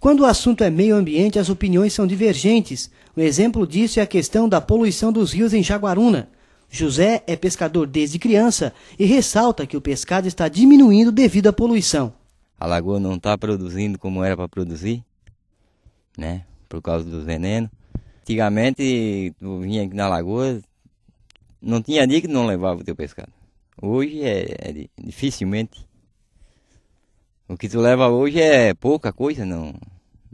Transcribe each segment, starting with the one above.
Quando o assunto é meio ambiente, as opiniões são divergentes. Um exemplo disso é a questão da poluição dos rios em Jaguaruna. José é pescador desde criança e ressalta que o pescado está diminuindo devido à poluição. A lagoa não está produzindo como era para produzir, né? Por causa dos venenos. Antigamente, tu vinha aqui na lagoa, não tinha dia que não levava o teu pescado. Hoje é, é dificilmente. O que tu leva hoje é pouca coisa, não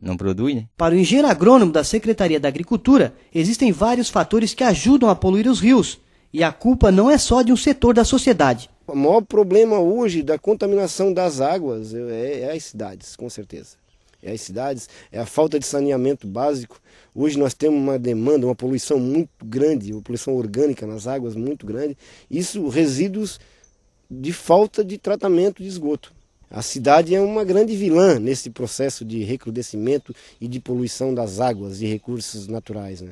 não produz, né? Para o engenheiro agrônomo da Secretaria da Agricultura, existem vários fatores que ajudam a poluir os rios. E a culpa não é só de um setor da sociedade. O maior problema hoje da contaminação das águas é, é, é as cidades, com certeza. É as cidades, é a falta de saneamento básico. Hoje nós temos uma demanda, uma poluição muito grande, uma poluição orgânica nas águas muito grande. Isso resíduos de falta de tratamento de esgoto. A cidade é uma grande vilã nesse processo de recrudescimento e de poluição das águas e recursos naturais. Né?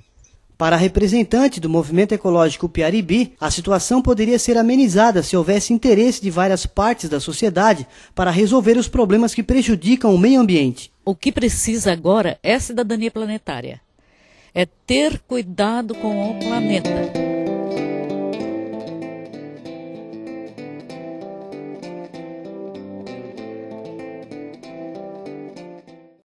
Para a representante do movimento ecológico Piaribi, a situação poderia ser amenizada se houvesse interesse de várias partes da sociedade para resolver os problemas que prejudicam o meio ambiente. O que precisa agora é cidadania planetária. É ter cuidado com o planeta.